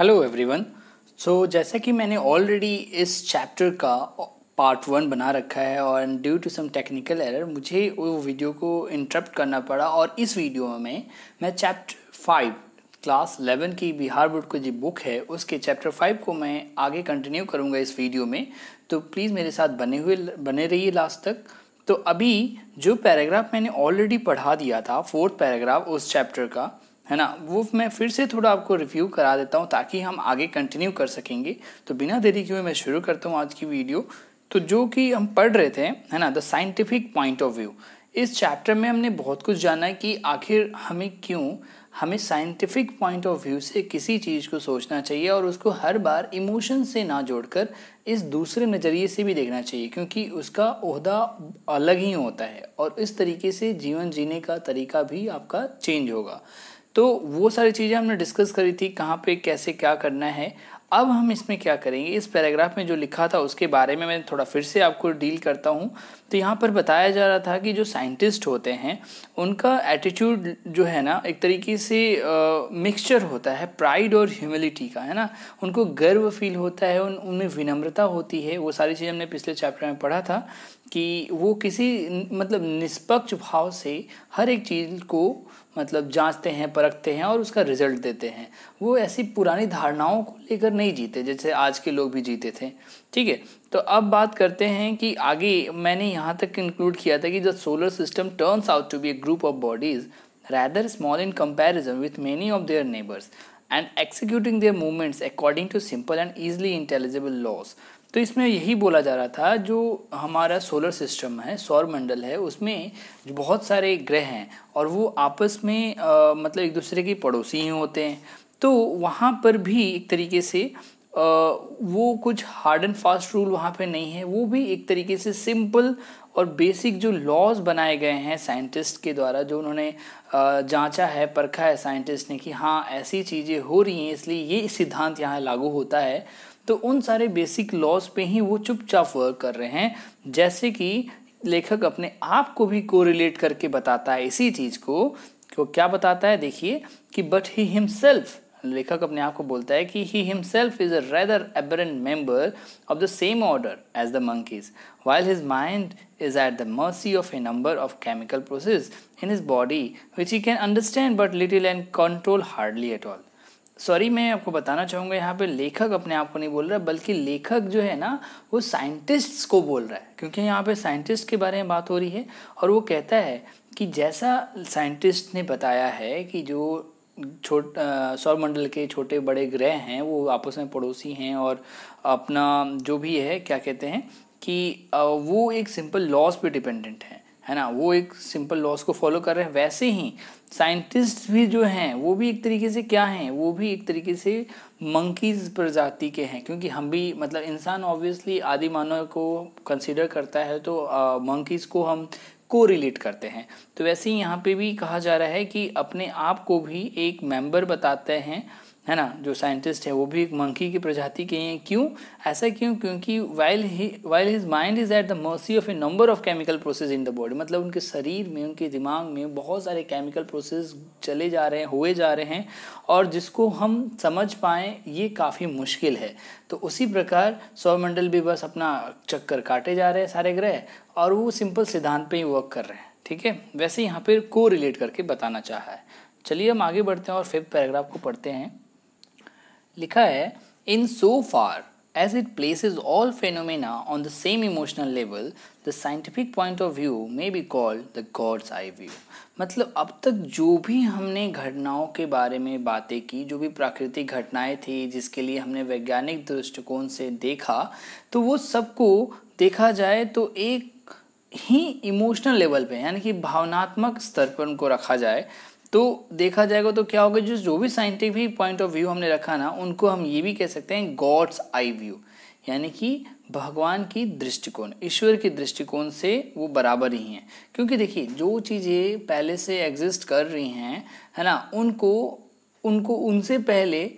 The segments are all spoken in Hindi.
हेलो एवरीवन सो जैसा कि मैंने ऑलरेडी इस चैप्टर का पार्ट वन बना रखा है और due to some technical error मुझे वो वीडियो को इंटरप्ट करना पड़ा और इस वीडियो में मैं चैप्टर फाइव क्लास इलेवन की बिहार बोर्ड की जो बुक है उसके चैप्टर फाइव को मैं आगे कंटिन्यू करूँगा इस वीडियो में तो प्लीज़ मेरे साथ बने हुए बने रहिए लास्ट तक तो अभी जो पैराग्राफ मैंने ऑलरेडी पढ़ा दिया था फोर्थ पैराग्राफ उस चैप्टर का है ना वो मैं फिर से थोड़ा आपको रिव्यू करा देता हूँ ताकि हम आगे कंटिन्यू कर सकेंगे तो बिना देरी के हुए मैं शुरू करता हूँ आज की वीडियो तो जो कि हम पढ़ रहे थे है ना the scientific point of view इस चैप्टर में हमने बहुत कुछ जाना है कि आखिर हमें क्यों हमें साइंटिफिक पॉइंट ऑफ व्यू से किसी चीज़ को सोचना चाहिए और उसको हर बार इमोशन से ना जोड़कर इस दूसरे नज़रिए से भी देखना चाहिए क्योंकि उसका अहदा अलग ही होता है और इस तरीके से जीवन जीने का तरीका भी आपका चेंज होगा तो वो सारी चीज़ें हमने डिस्कस करी थी कहाँ पे कैसे क्या करना है अब हम इसमें क्या करेंगे इस पैराग्राफ में जो लिखा था उसके बारे में मैं थोड़ा फिर से आपको डील करता हूँ तो यहाँ पर बताया जा रहा था कि जो साइंटिस्ट होते हैं उनका एटीट्यूड जो है ना एक तरीके से मिक्सचर होता है प्राइड और ह्यूमिलिटी का है ना उनको गर्व फील होता है उन उनमें विनम्रता होती है वो सारी चीज़ हमने पिछले चैप्टर में पढ़ा था कि वो किसी मतलब निष्पक्ष भाव से हर एक चीज़ को मतलब जांचते हैं परखते हैं और उसका रिजल्ट देते हैं वो ऐसी पुरानी धारणाओं को लेकर नहीं जीते जैसे आज के लोग भी जीते थे ठीक है तो अब बात करते हैं कि आगे मैंने यहाँ तक इंक्लूड किया था कि the solar system turns out to be a group of bodies rather small in comparison with many of their neighbours and executing their movements according to simple and easily intelligible laws तो इसमें यही बोला जा रहा था जो हमारा सोलर सिस्टम है सौर मंडल है उसमें जो बहुत सारे ग्रह हैं और वो आपस में आ, मतलब एक दूसरे के पड़ोसी ही होते हैं तो वहाँ पर भी एक तरीके से वो कुछ हार्ड एंड फास्ट रूल वहाँ पे नहीं है वो भी एक तरीके से सिंपल और बेसिक जो लॉज बनाए गए हैं साइंटिस्ट के द्वारा जो उन्होंने जांचा है परखा है साइंटिस्ट ने कि हाँ ऐसी चीज़ें हो रही हैं इसलिए ये सिद्धांत यहाँ लागू होता है तो उन सारे बेसिक लॉज पे ही वो चुपचाप वर्क कर रहे हैं जैसे कि लेखक अपने आप को भी कोरिलेट करके बताता है इसी चीज़ को तो क्या बताता है देखिए कि बट ही हिमसेल्फ लेखक अपने आप को बोलता है कि he himself is a rather aberrant member of the same order as the monkeys while his mind is at the mercy of a number of chemical process in his body which he can understand but little and control hardly at all sorry मैं आपको बताना चाहूँगा यहाँ पे लेखक अपने आप को नहीं बोल रहा बल्कि लेखक जो है ना वो साइंटिस्ट्स को बोल रहा है क्योंकि यहाँ पे साइंटिस्ट के बारे में बात हो रही है और वो कहता है कि जैसा साइंटिस्ट ने बताया है कि जो छोट सौरमंडल के छोटे बड़े ग्रह हैं वो आपस में पड़ोसी हैं और अपना जो भी है क्या कहते हैं कि वो एक सिंपल लॉस पे डिपेंडेंट है है ना वो एक सिंपल लॉस को फॉलो कर रहे हैं वैसे ही साइंटिस्ट भी जो हैं वो भी एक तरीके से क्या हैं वो भी एक तरीके से मंकीज प्रजाति के हैं क्योंकि हम भी मतलब इंसान ऑब्वियसली आदि मानव को कंसिडर करता है तो मंकीज़ को हम को रिलेट करते हैं तो वैसे ही यहाँ पे भी कहा जा रहा है कि अपने आप को भी एक मेंबर बताते हैं है ना जो साइंटिस्ट है वो भी एक मंकी की प्रजाति के हैं क्यों ऐसा क्यों क्योंकि while he while his mind is at the mercy of a number of chemical process in the body मतलब उनके शरीर में उनके दिमाग में बहुत सारे केमिकल प्रोसेस चले जा रहे हैं हुए जा रहे हैं और जिसको हम समझ पाएँ ये काफ़ी मुश्किल है तो उसी प्रकार सौरमंडल भी बस अपना चक्कर काटे जा रहे हैं सारे ग्रह और वो सिंपल सिद्धांत पर ही वर्क कर रहे हैं ठीक है वैसे यहाँ पर को रिलेट करके बताना चाहा है चलिए हम आगे बढ़ते हैं और फिफ्थ पैराग्राफ को पढ़ते हैं लिखा है in so far as it places all phenomena on the same emotional level the scientific point of view may be called the God's eye view मतलब अब तक जो भी हमने घटनाओं के बारे में बातें की जो भी प्राकृतिक घटनाएं थी जिसके लिए हमने वैज्ञानिक दृष्टिकोण से देखा तो वो सबको देखा जाए तो एक ही इमोशनल लेवल पे यानी कि भावनात्मक स्तर पर उनको रखा जाए तो देखा जाएगा तो क्या होगा जो जो भी साइंटिफिक पॉइंट ऑफ व्यू हमने रखा ना उनको हम ये भी कह सकते हैं गॉड्स आई व्यू यानी कि भगवान की दृष्टिकोण ईश्वर की दृष्टिकोण से वो बराबर ही हैं क्योंकि देखिए जो चीज़ें पहले से एग्जिस्ट कर रही हैं है ना उनको उनको उनसे पहले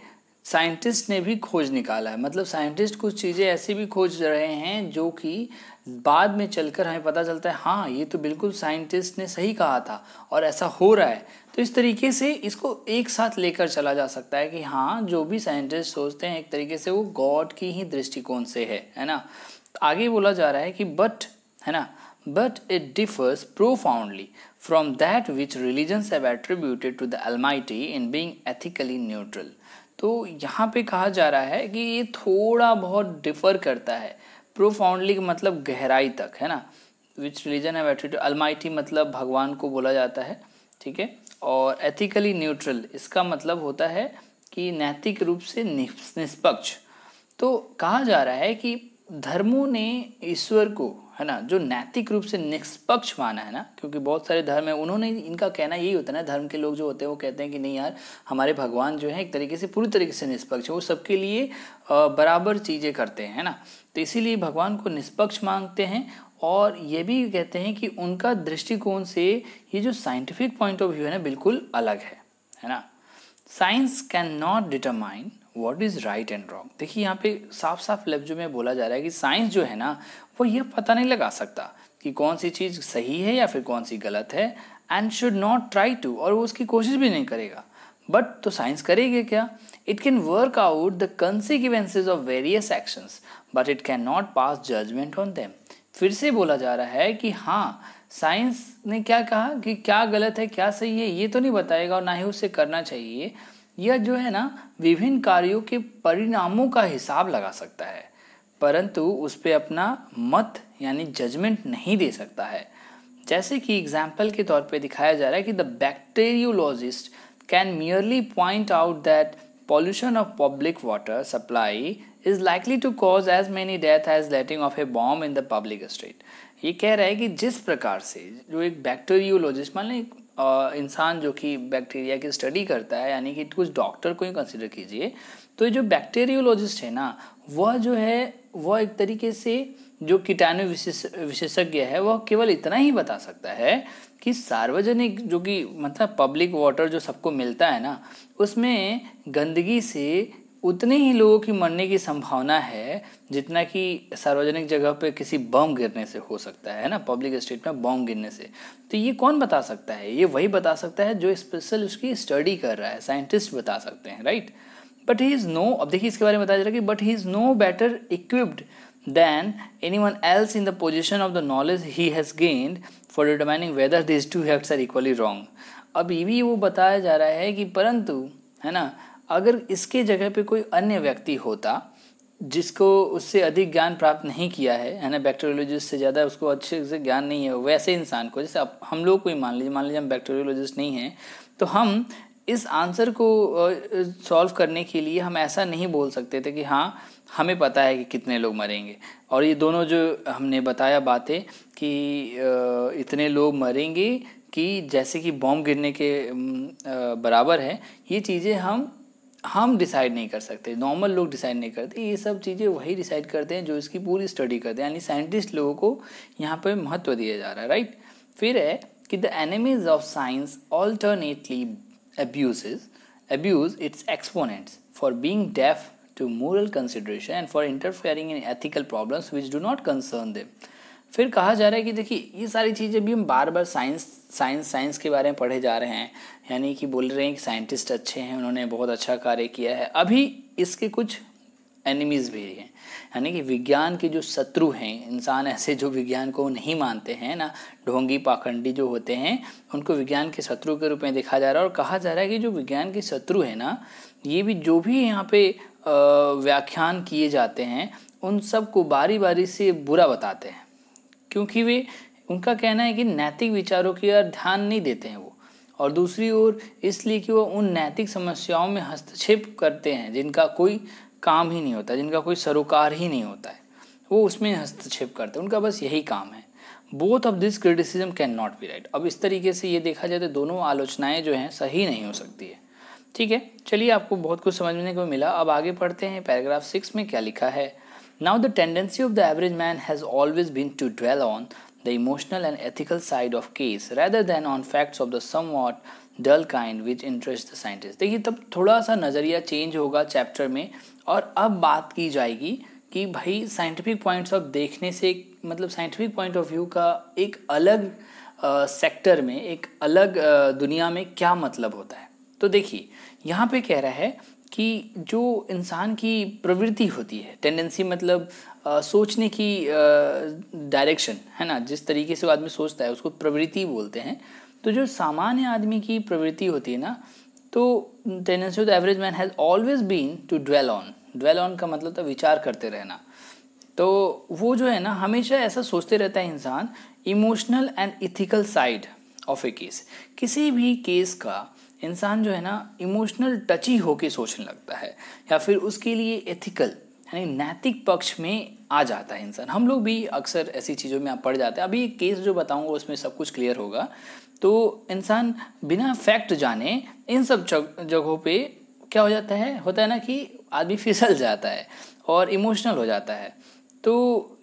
साइंटिस्ट ने भी खोज निकाला है मतलब साइंटिस्ट कुछ चीज़ें ऐसी भी खोज रहे हैं जो कि बाद में चलकर हमें पता चलता है हाँ ये तो बिल्कुल साइंटिस्ट ने सही कहा था और ऐसा हो रहा है तो इस तरीके से इसको एक साथ लेकर चला जा सकता है कि हाँ जो भी साइंटिस्ट सोचते हैं एक तरीके से वो गॉड की ही दृष्टिकोण से है है ना आगे बोला जा रहा है कि बट है ना but it differs profoundly from that which religions have attributed to the Almighty in being ethically neutral तो यहाँ पे कहा जा रहा है कि ये थोड़ा बहुत डिफर करता है प्रोफाउंडली मतलब गहराई तक है ना which religion have attribute Almighty मतलब भगवान को बोला जाता है ठीक है और एथिकली न्यूट्रल इसका मतलब होता है कि नैतिक रूप से निष्पक्ष तो कहा जा रहा है कि धर्मों ने ईश्वर को है ना जो नैतिक रूप से निष्पक्ष माना है ना क्योंकि बहुत सारे धर्म है उन्होंने इनका कहना यही होता है ना धर्म के लोग जो होते हैं वो कहते हैं कि नहीं यार हमारे भगवान जो है एक तरीके से पूरी तरीके से निष्पक्ष है वो सबके लिए बराबर चीज़ें करते हैं है ना तो इसीलिए भगवान को निष्पक्ष मांगते हैं और ये भी कहते हैं कि उनका दृष्टिकोण से ये जो साइंटिफिक पॉइंट ऑफ व्यू है ना बिल्कुल अलग है है ना science can not determine what is right and wrong देखिए यहाँ पे साफ साफ लफ्जों में बोला जा रहा है कि साइंस जो है ना वो ये पता नहीं लगा सकता कि कौन सी चीज़ सही है या फिर कौन सी गलत है and should not try to और वो उसकी कोशिश भी नहीं करेगा बट तो साइंस करेगी क्या it can work out the consequences of various actions but it can not pass judgement on them फिर से बोला जा रहा है कि हाँ साइंस ने क्या कहा कि क्या गलत है क्या सही है ये तो नहीं बताएगा और ना ही उसे करना चाहिए यह जो है ना विभिन्न कार्यों के परिणामों का हिसाब लगा सकता है परंतु उस पर अपना मत यानी जजमेंट नहीं दे सकता है जैसे कि एग्जाम्पल के तौर पे दिखाया जा रहा है कि the bacteriologist can merely point out that pollution of public water supply is likely to cause as many death as letting off a bomb in the public street ये कह रहा है कि जिस प्रकार से जो एक बैक्टीरियोलॉजिस्ट मान लें इंसान जो कि बैक्टीरिया की स्टडी करता है यानी कि कुछ डॉक्टर को ही कंसिडर कीजिए तो ये जो बैक्टीरियोलॉजिस्ट है ना वह जो है वह एक तरीके से जो कीटाणु विशेषज्ञ है वह केवल इतना ही बता सकता है कि सार्वजनिक जो कि मतलब पब्लिक वाटर जो सबको मिलता है ना उसमें गंदगी से उतने ही लोगों की मरने की संभावना है जितना कि सार्वजनिक जगह पे किसी बम गिरने से हो सकता है ना पब्लिक स्ट्रीट में बम गिरने से तो ये कौन बता सकता है ये वही बता सकता है जो स्पेशल उसकी स्टडी कर रहा है साइंटिस्ट बता सकते हैं right but he is no अब देखिए इसके बारे में बताया जा रहा है कि but he is no better equipped anyone else in the position of the knowledge he has gained for determining whether these two acts are equally wrong अब ये भी वो बताया जा रहा है कि परंतु है ना अगर इसके जगह पे कोई अन्य व्यक्ति होता जिसको उससे अधिक ज्ञान प्राप्त नहीं किया है है ना बैक्टेरियोलॉजिस्ट से ज़्यादा उसको अच्छे से ज्ञान नहीं है वैसे इंसान को जैसे अब हम लोग को ही मान लीजिए मान लीजिए हम बैक्टेरियोलॉजिस्ट नहीं हैं तो हम इस आंसर को सॉल्व करने के लिए हम ऐसा नहीं बोल सकते थे कि हाँ हमें पता है कि कितने लोग मरेंगे और ये दोनों जो हमने बताया बातें कि इतने लोग मरेंगे कि जैसे कि बॉम्ब गिरने के बराबर है ये चीज़ें हम हम डिसाइड नहीं कर सकते नॉर्मल लोग डिसाइड नहीं करते ये सब चीज़ें वही डिसाइड करते हैं जो इसकी पूरी स्टडी करते हैं यानी साइंटिस्ट लोगों को यहाँ पर महत्व दिया जा रहा है राइट फिर है कि the enemies of science alternately abuse abuse its exponents for being deaf to moral consideration and for interfering in ethical problems which do not concern them. फिर कहा जा रहा है कि देखिए ये सारी चीज़ें भी हम बार बार साइंस साइंस साइंस के बारे में पढ़े जा रहे हैं यानी कि बोल रहे हैं कि साइंटिस्ट अच्छे हैं उन्होंने बहुत अच्छा कार्य किया है अभी इसके कुछ एनिमीज़ भी हैं यानी कि विज्ञान के जो शत्रु हैं इंसान ऐसे जो विज्ञान को नहीं मानते हैं ना ढोंगी पाखंडी जो होते हैं उनको विज्ञान के शत्रु के रूप में देखा जा रहा है और कहा जा रहा है कि जो विज्ञान के शत्रु हैं ना ये भी जो भी यहाँ पे व्याख्यान किए जाते हैं उन सब को बारी बारी से बुरा बताते हैं क्योंकि वे उनका कहना है कि नैतिक विचारों की ओर ध्यान नहीं देते हैं वो और दूसरी ओर इसलिए कि वो उन नैतिक समस्याओं में हस्तक्षेप करते हैं जिनका कोई काम ही नहीं होता जिनका कोई सरोकार ही नहीं होता है वो उसमें हस्तक्षेप करते हैं उनका बस यही काम है both of this criticism can not be right अब इस तरीके से ये देखा जाए तो दोनों आलोचनाएं जो हैं सही नहीं हो सकती है ठीक है चलिए आपको बहुत कुछ समझने को मिला अब आगे पढ़ते हैं पैराग्राफ सिक्स में क्या लिखा है Now, the tendency of the average man has always been to dwell on the emotional and ethical side of case rather than on facts of the somewhat dull kind which interest the scientist देखिए तब थोड़ा सा नज़रिया चेंज होगा चैप्टर में और अब बात की जाएगी कि भाई साइंटिफिक पॉइंट्स ऑफ देखने से मतलब साइंटिफिक पॉइंट ऑफ व्यू का एक अलग सेक्टर में एक अलग आ, दुनिया में क्या मतलब होता है तो देखिए यहाँ पे कह रहा है कि जो इंसान की प्रवृत्ति होती है टेंडेंसी मतलब आ, सोचने की डायरेक्शन है ना जिस तरीके से वो आदमी सोचता है उसको प्रवृत्ति बोलते हैं तो जो सामान्य आदमी की प्रवृत्ति होती है ना तो tendency of the average man has always been to dwell on dwell on का मतलब था विचार करते रहना तो वो जो है ना हमेशा ऐसा सोचते रहता है इंसान emotional and ethical side of a case किसी भी केस का इंसान जो है ना इमोशनल टची होके सोचने लगता है या फिर उसके लिए एथिकल यानी नैतिक पक्ष में आ जाता है इंसान हम लोग भी अक्सर ऐसी चीज़ों में आप पड़ जाते हैं अभी केस जो बताऊंगा उसमें सब कुछ क्लियर होगा तो इंसान बिना फैक्ट जाने इन सब जगहों पे क्या हो जाता है होता है ना कि आदमी फिसल जाता है और इमोशनल हो जाता है तो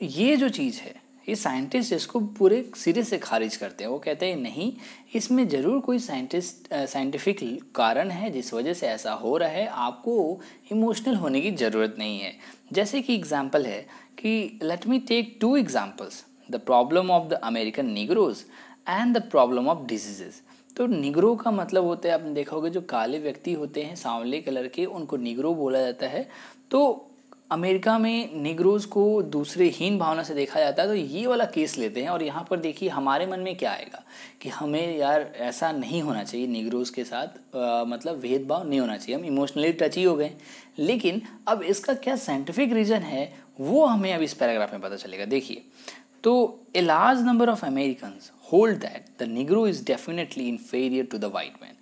ये जो चीज़ है ये साइंटिस्ट इसको पूरे सिरे से खारिज करते हैं वो कहते हैं नहीं इसमें ज़रूर कोई साइंटिस्ट साइंटिफिक कारण है जिस वजह से ऐसा हो रहा है आपको इमोशनल होने की ज़रूरत नहीं है जैसे कि एग्जाम्पल है कि let me take two examples the problem of the American Negroes and the problem of diseases तो निगरो का मतलब होता है आप देखोगे जो काले व्यक्ति होते हैं सांवले कलर के उनको निगरो बोला जाता है तो अमेरिका में निग्रोज को दूसरे हीन भावना से देखा जाता है तो ये वाला केस लेते हैं और यहाँ पर देखिए हमारे मन में क्या आएगा कि हमें यार ऐसा नहीं होना चाहिए निग्रोज के साथ आ, मतलब भेदभाव नहीं होना चाहिए हम इमोशनली टच ही हो गए लेकिन अब इसका क्या साइंटिफिक रीज़न है वो हमें अब इस पैराग्राफ में पता चलेगा देखिए तो a large number of American hold that the Negro is definitely inferior to the white man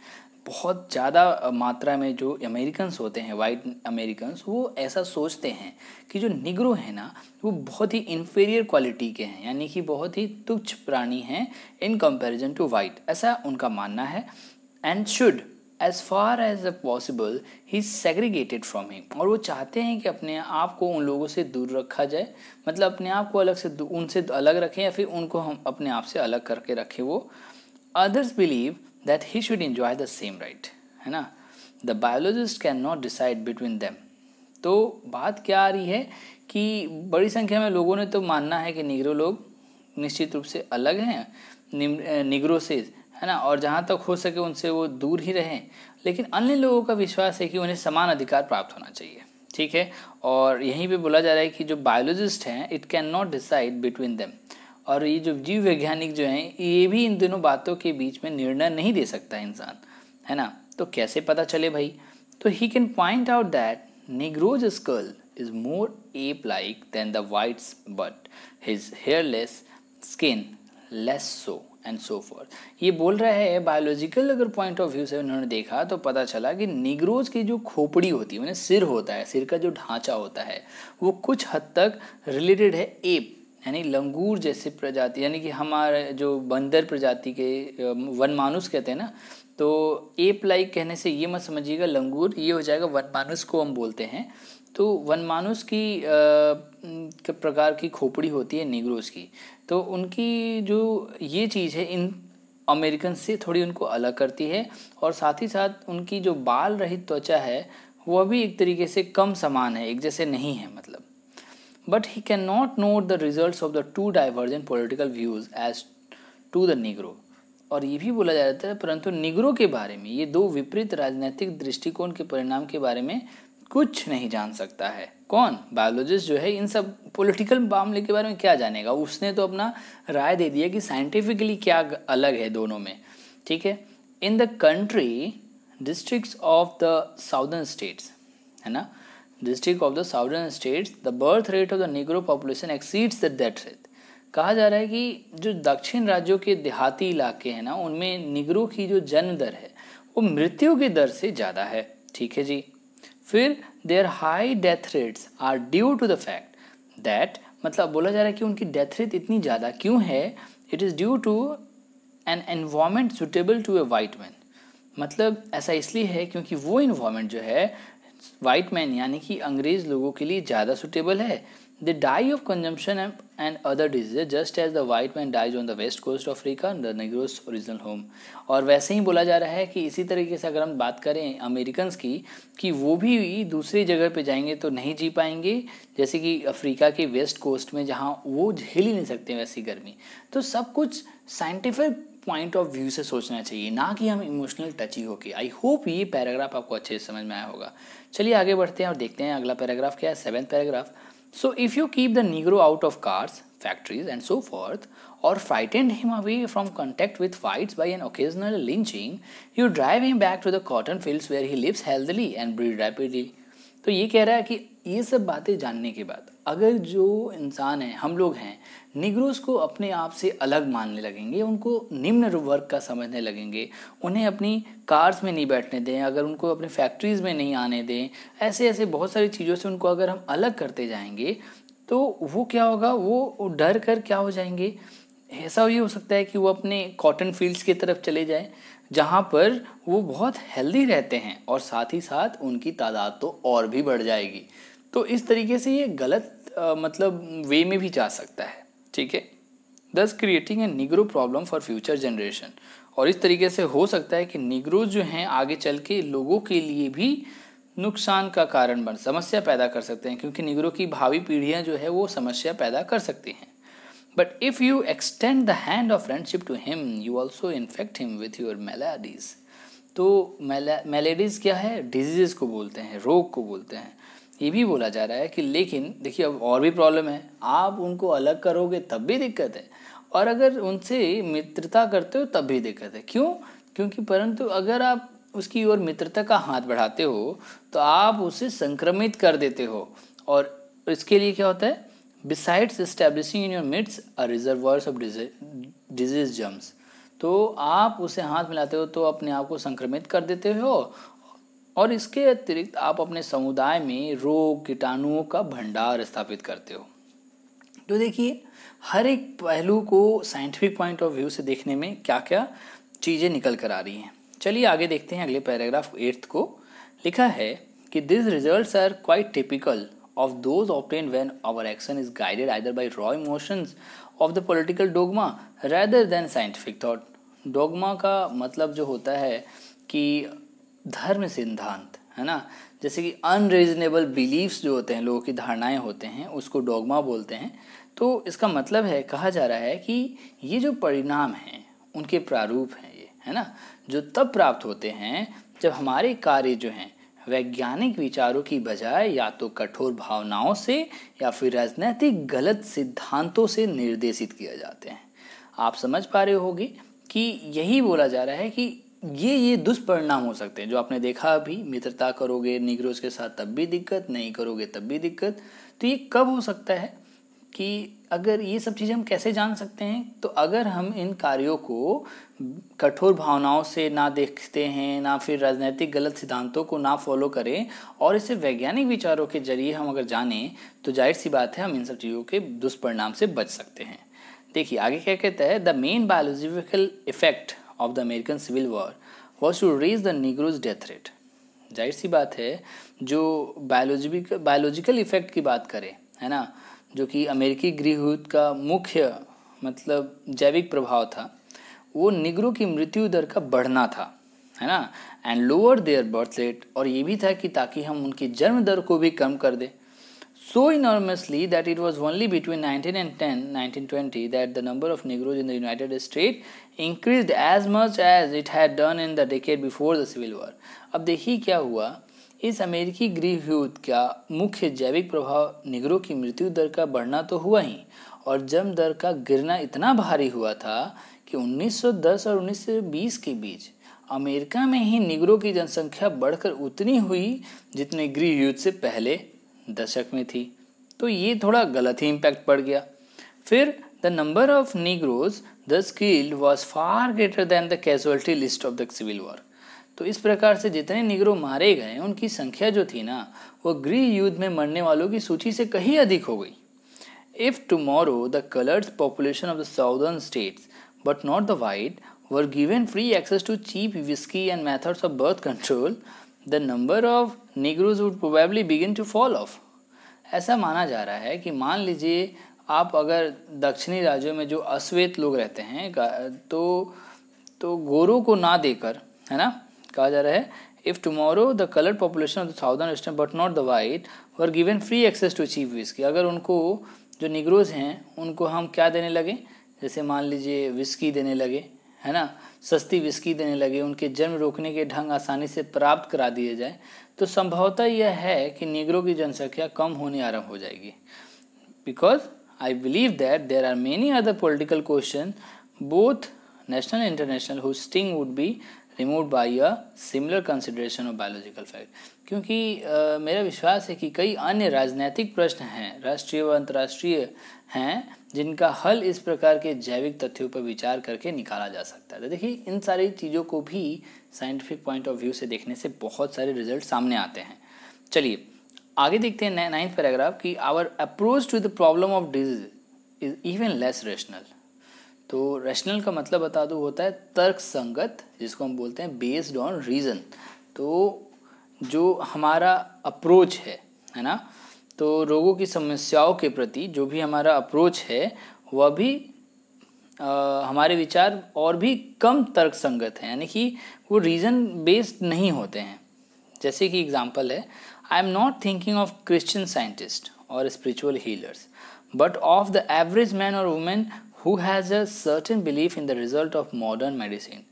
बहुत ज़्यादा मात्रा में जो अमेरिकन्स होते हैं वाइट अमेरिकन्स वो ऐसा सोचते हैं कि जो निगरू है ना वो बहुत ही इन्फेरियर क्वालिटी के हैं यानी कि बहुत ही तुच्छ प्राणी हैं इन कंपैरिजन टू वाइट ऐसा उनका मानना है and should as far as possible he segregated from him और वो चाहते हैं कि अपने आप को उन लोगों से दूर रखा जाए मतलब अपने आप को अलग से उनसे अलग रखें या फिर उनको हम अपने आप से अलग करके रखें वो others believe that he should enjoy the same right है ना the biologist can not decide between them तो बात क्या आ रही है कि बड़ी संख्या में लोगों ने तो मानना है कि निगरो लोग निश्चित रूप से अलग हैं निगरो से है ना और जहाँ तक हो सके उनसे वो दूर ही रहें लेकिन अन्य लोगों का विश्वास है कि उन्हें समान अधिकार प्राप्त होना चाहिए ठीक है और यहीं पे बोला जा रहा है कि जो बायोलॉजिस्ट हैं it can not decide between them और ये जो जीव वैज्ञानिक जो हैं ये भी इन दोनों बातों के बीच में निर्णय नहीं दे सकता इंसान है ना तो कैसे पता चले भाई तो he can point out that Negro's skull is more ape like than the whites but his hairless skin less so and so for ये बोल रहा है बायोलॉजिकल अगर पॉइंट ऑफ व्यू से उन्होंने देखा तो पता चला कि निग्रोज की जो खोपड़ी होती है मैंने सिर होता है सिर का जो ढांचा होता है वो कुछ हद तक रिलेटेड है एप यानी लंगूर जैसे प्रजाति यानी कि हमारे जो बंदर प्रजाति के वन मानुस कहते हैं ना तो एप लाइक कहने से ये मत समझिएगा लंगूर ये हो जाएगा वन मानुस को हम बोलते हैं तो वन मानुस की आ, प्रकार की खोपड़ी होती है निग्रोज की तो उनकी जो ये चीज़ है इन अमेरिकन से थोड़ी उनको अलग करती है और साथ ही साथ उनकी जो बाल रहित त्वचा है वह भी एक तरीके से कम समान है एक जैसे नहीं है मतलब but he cannot note the results of the two divergent political views as to the Negro. और ये भी बोला जाता है परंतु निगरों के बारे में ये दो विपरीत राजनीतिक दृष्टिकोण के परिणाम के बारे में कुछ नहीं जान सकता है कौन बायोलॉजिस्ट जो है इन सब पॉलिटिकल मामले के बारे में क्या जानेगा उसने तो अपना राय दे दिया कि साइंटिफिकली क्या अलग है दोनों में ठीक है in the country district of the southern states है ना district of the southern states the birth rate of the Negro population exceeds the death rate कहा जा रहा है कि जो दक्षिण राज्यों के देहाती इलाके हैं ना उनमें निगरों की जो जन्म दर है वो मृत्यु की दर से ज़्यादा है ठीक है जी फिर their high death rates are due to the fact that मतलब बोला जा रहा है कि उनकी डेथ रेट इतनी ज़्यादा क्यों है it is due to an environment suitable to a white man मतलब ऐसा इसलिए है क्योंकि वो इन्वायरमेंट जो है वाइट मैन यानी कि अंग्रेज लोगों के लिए ज़्यादा सुटेबल है the die of consumption and other diseases just as the white man dies on the west coast of Africa the Negro's original home और वैसे ही बोला जा रहा है कि इसी तरीके से अगर हम बात करें अमेरिकन की कि वो भी दूसरी जगह पे जाएंगे तो नहीं जी पाएंगे जैसे कि अफ्रीका के वेस्ट कोस्ट में जहाँ वो झेल ही नहीं सकते वैसी गर्मी तो सब कुछ साइंटिफिक पॉइंट ऑफ व्यू से सोचना चाहिए ना कि हम इमोशनल टच ही होके आई होप ये पैराग्राफ आपको अच्छे से समझ में आया होगा चलिए आगे बढ़ते हैं और देखते हैं अगला पैराग्राफ क्या है seventh paragraph so if you keep the Negro out of cars factories and so forth और frightened him away from contact with whites by an occasional lynching you drive him back to the cotton fields where he lives healthily and breed rapidly तो ये कह रहा है कि ये सब बातें जानने के बाद अगर जो इंसान है हम लोग हैं निग्रोज को अपने आप से अलग मानने लगेंगे उनको निम्न वर्ग का समझने लगेंगे उन्हें अपनी कार्स में नहीं बैठने दें अगर उनको अपने फैक्ट्रीज़ में नहीं आने दें ऐसे ऐसे बहुत सारी चीज़ों से उनको अगर हम अलग करते जाएंगे तो वो क्या होगा वो डर कर क्या हो जाएंगे ऐसा ये हो सकता है कि वो अपने कॉटन फील्ड्स की तरफ चले जाए जहाँ पर वो बहुत हेल्दी रहते हैं और साथ ही साथ उनकी तादाद तो और भी बढ़ जाएगी तो इस तरीके से ये गलत आ, मतलब वे में भी जा सकता है ठीक है thus creating a Negro problem for future generation और इस तरीके से हो सकता है कि निग्रोज जो हैं आगे चल के लोगों के लिए भी नुकसान का कारण बन समस्या पैदा कर सकते हैं क्योंकि निगरों की भावी पीढ़ियां जो है वो समस्या पैदा कर सकती हैं but if you extend the hand of friendship to him you also infect him with your maladies तो मेलेडीज क्या है डिजीज को बोलते हैं रोग को बोलते हैं ये भी बोला जा रहा है कि लेकिन देखिए अब और भी प्रॉब्लम है आप उनको अलग करोगे तब भी दिक्कत है और अगर उनसे मित्रता करते हो तब भी दिक्कत है क्यों क्योंकि परंतु अगर आप उसकी ओर मित्रता का हाथ बढ़ाते हो तो आप उसे संक्रमित कर देते हो और इसके लिए क्या होता है besides establishing in your midst a reservoirs of disease germs तो आप उसे हाथ मिलाते हो तो अपने आप को संक्रमित कर देते हो और इसके अतिरिक्त आप अपने समुदाय में रोग कीटाणुओं का भंडार स्थापित करते हो तो देखिए हर एक पहलू को साइंटिफिक पॉइंट ऑफ व्यू से देखने में क्या क्या चीज़ें निकल कर आ रही हैं चलिए आगे देखते हैं अगले पैराग्राफ एट्थ को लिखा है कि this result are quite typical of those obtained when our action is guided either by raw emotions of the political dogma rather than scientific thought dogma का मतलब जो होता है कि धर्म सिद्धांत है ना जैसे कि अनरीजनेबल बिलीव्स जो होते हैं लोगों की धारणाएं होते हैं उसको डोगमा बोलते हैं तो इसका मतलब है कहा जा रहा है कि ये जो परिणाम हैं उनके प्रारूप हैं ये है ना जो तब प्राप्त होते हैं जब हमारे कार्य जो हैं वैज्ञानिक विचारों की बजाय या तो कठोर भावनाओं से या फिर राजनैतिक गलत सिद्धांतों से निर्देशित किया जाते हैं आप समझ पा रहे होगे कि यही बोला जा रहा है कि ये ये दुष्परिणाम हो सकते हैं जो आपने देखा अभी मित्रता करोगे निग्रोज के साथ तब भी दिक्कत नहीं करोगे तब भी दिक्कत तो ये कब हो सकता है कि अगर ये सब चीज़ें हम कैसे जान सकते हैं तो अगर हम इन कार्यों को कठोर भावनाओं से ना देखते हैं ना फिर राजनीतिक गलत सिद्धांतों को ना फॉलो करें और इसे वैज्ञानिक विचारों के जरिए हम अगर जानें तो जाहिर सी बात है हम इन सब चीज़ों के दुष्परिणाम से बच सकते हैं देखिए आगे क्या कहता है the main biological effect of the American Civil War was to raise the Negro's death rate जाहिर सी बात है जो बायोलॉजिकल बायोलॉजिकल इफेक्ट की बात करें है ना जो कि अमेरिकी गृहयुद्ध का मुख्य मतलब जैविक प्रभाव था वो निग्रो की मृत्यु दर का बढ़ना था है ना and lower their birth rate और ये भी था कि ताकि हम उनकी जन्म दर को भी कम कर दें so enormously that it was only between 19 and 10 1920 that the number of Negroes in the United States increased as much as it had done in the decade before the Civil War. ab dekhi kya hua इस अमेरिकी गृह युद्ध का मुख्य जैविक प्रभाव निगरों की मृत्यु दर का बढ़ना तो हुआ ही और जन्म दर का गिरना इतना भारी हुआ था कि 1910 और 1920 के बीच अमेरिका में ही निगरों की जनसंख्या बढ़कर उतनी हुई जितने गृह युद्ध से पहले दशक में थी तो ये थोड़ा गलत ही इम्पैक्ट पड़ गया फिर the number of Negroes the skilled was far greater than the casualty list of the Civil War तो इस प्रकार से जितने निग्रो मारे गए उनकी संख्या जो थी ना वो गृह युद्ध में मरने वालों की सूची से कहीं अधिक हो गई if tomorrow the colours population of the southern states but not the white were given free access to cheap whisky and methods of birth control the number of negroes would probably begin to fall off ऐसा माना जा रहा है कि मान लीजिए आप अगर दक्षिणी राज्यों में जो अश्वेत लोग रहते हैं तो तो गोरों को ना देकर है ना कहा जा रहा है if tomorrow the colour population of the southern western but not the white were given free access to achieve whisky अगर उनको जो निगरोज हैं उनको हम क्या देने लगे जैसे मान लीजिए विस्की देने लगे है ना सस्ती विस्की देने लगे उनके जन्म रोकने के ढंग आसानी से प्राप्त करा दिए जाए तो संभवतः यह है कि निगरों की जनसंख्या कम होने आरंभ हो जाएगी because I believe that there are many other political question both national international who sting would be remove by a similar consideration of biological fact क्योंकि मेरा विश्वास है कि कई अन्य राजनैतिक प्रश्न हैं राष्ट्रीय व अंतर्राष्ट्रीय हैं जिनका हल इस प्रकार के जैविक तथ्यों पर विचार करके निकाला जा सकता है तो देखिए इन सारी चीज़ों को भी साइंटिफिक पॉइंट ऑफ व्यू से देखने से बहुत सारे रिजल्ट सामने आते हैं चलिए आगे देखते हैं नाइन्थ पैराग्राफ कि our approach to the problem of disease is even less rational तो रेशनल का मतलब बता दो होता है तर्क संगत जिसको हम बोलते हैं बेस्ड ऑन रीज़न तो जो हमारा अप्रोच है है ना तो रोगों की समस्याओं के प्रति जो भी हमारा अप्रोच है वह भी आ, हमारे विचार और भी कम तर्क संगत हैं यानी कि वो रीज़न बेस्ड नहीं होते हैं जैसे कि एग्जाम्पल है I am not thinking of Christian scientist और spiritual healers but of the average man और women who has a certain belief in the result of modern medicine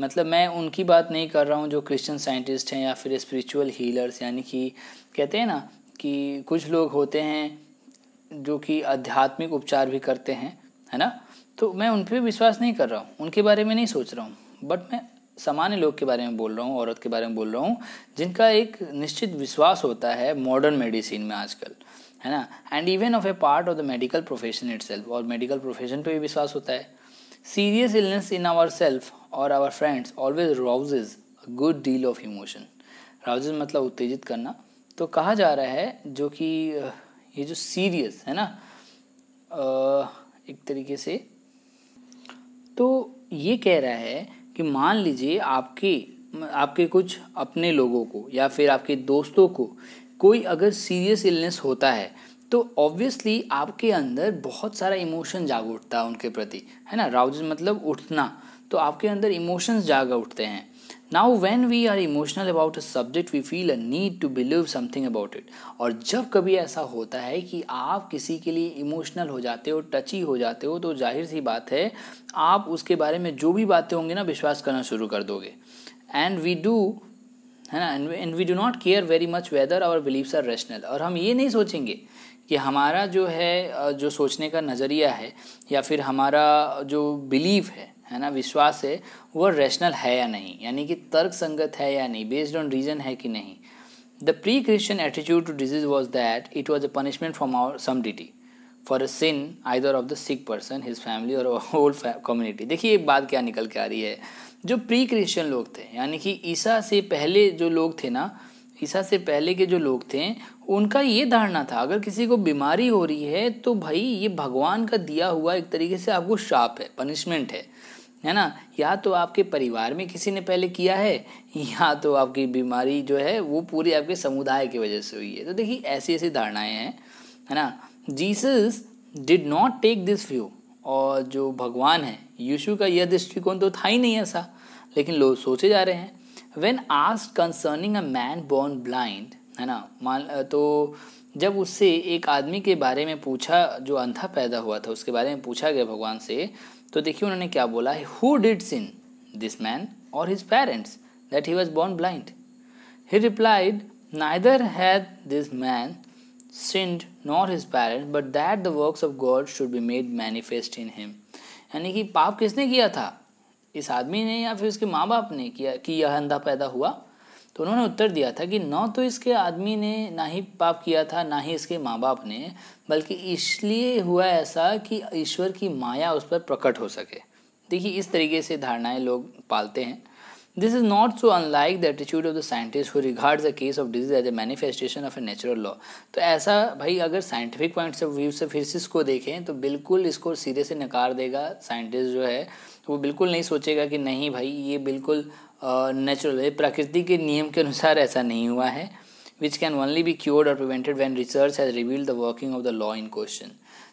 मतलब मैं उनकी बात नहीं कर रहा हूँ जो क्रिश्चियन साइंटिस्ट हैं या फिर स्पिरिचुअल हीलर्स यानी कि कहते हैं ना कि कुछ लोग होते हैं जो कि आध्यात्मिक उपचार भी करते हैं है ना तो मैं उन पर विश्वास नहीं कर रहा हूँ उनके बारे में नहीं सोच रहा हूँ बट मैं सामान्य लोग के बारे में बोल रहा हूँ औरत के बारे में बोल रहा हूँ जिनका एक निश्चित विश्वास होता है मॉडर्न मेडिसिन में आजकल है ना and even of a part of the medical profession it और मेडिकल प्रोफेशन पर भी विश्वास होता है serious illness in our self और our friends always rouses good deal of emotion rouses मतलब उत्तेजित करना तो कहा जा रहा है जो कि ये जो सीरियस है ना एक तरीके से तो ये कह रहा है कि मान लीजिए आपके आपके कुछ अपने लोगों को या फिर आपके दोस्तों को कोई अगर सीरियस इलनेस होता है तो ऑब्वियसली आपके अंदर बहुत सारा इमोशन जाग उठता है उनके प्रति है ना राउज मतलब उठना तो आपके अंदर इमोशंस जाग उठते हैं now when we are emotional about a subject we feel a need to believe something about it और जब कभी ऐसा होता है कि आप किसी के लिए इमोशनल हो जाते हो टची हो जाते हो तो जाहिर सी बात है आप उसके बारे में जो भी बातें होंगी ना विश्वास करना शुरू कर दोगे एंड वी डू है ना and we do not care very much whether our beliefs are rational और हम ये नहीं सोचेंगे कि हमारा जो है जो सोचने का नज़रिया है या फिर हमारा जो बिलीव है है ना विश्वास है वो रैशनल है या नहीं यानी कि तर्क संगत है या नहीं बेस्ड ऑन रीजन है कि नहीं the pre Christian attitude to disease was that it was a punishment from our some deity for a sin either of the sick person his family और होल कम्युनिटी देखिए एक बात क्या निकल के आ रही है जो प्री क्रिश्चियन लोग थे यानी कि ईसा से पहले जो लोग थे ना ईसा से पहले के जो लोग थे उनका ये धारणा था अगर किसी को बीमारी हो रही है तो भाई ये भगवान का दिया हुआ एक तरीके से आपको शाप है पनिशमेंट है है ना या तो आपके परिवार में किसी ने पहले किया है या तो आपकी बीमारी जो है वो पूरी आपके समुदाय की वजह से हुई है तो देखिए ऐसी ऐसी धारणाएं हैं है ना Jesus did not take this view और जो भगवान है यीशु का यह दृष्टिकोण तो था ही नहीं ऐसा लेकिन लोग सोचे जा रहे हैं when asked concerning a man born blind है ना मान तो जब उससे एक आदमी के बारे में पूछा जो अंधा पैदा हुआ था उसके बारे में पूछा गया भगवान से तो देखिए उन्होंने क्या बोला है who did sin this man और his parents that he was born blind he replied neither had this man sinned not his parents but that the works of God should be made manifest in him यानी कि पाप किसने किया था इस आदमी ने या फिर उसके माँ बाप ने किया कि यह अंधा पैदा हुआ तो उन्होंने उत्तर दिया था कि न तो इसके आदमी ने ना ही पाप किया था ना ही इसके माँ बाप ने बल्कि इसलिए हुआ ऐसा कि ईश्वर की माया उस पर प्रकट हो सके देखिए इस तरीके से धारणाएं लोग पालते हैं this is not so unlike the attitude of the scientist who regards a case of disease as a manifestation of a natural law तो ऐसा भाई अगर साइंटिफिक पॉइंट ऑफ व्यू से फिर इसको देखें तो बिल्कुल इसको सिरे से नकार देगा साइंटिस्ट जो है वो बिल्कुल नहीं सोचेगा कि नहीं भाई ये बिल्कुल नेचुरल है प्रकृति के नियम के अनुसार ऐसा नहीं हुआ है which can only be cured और prevented when research has reveal the working of the law in question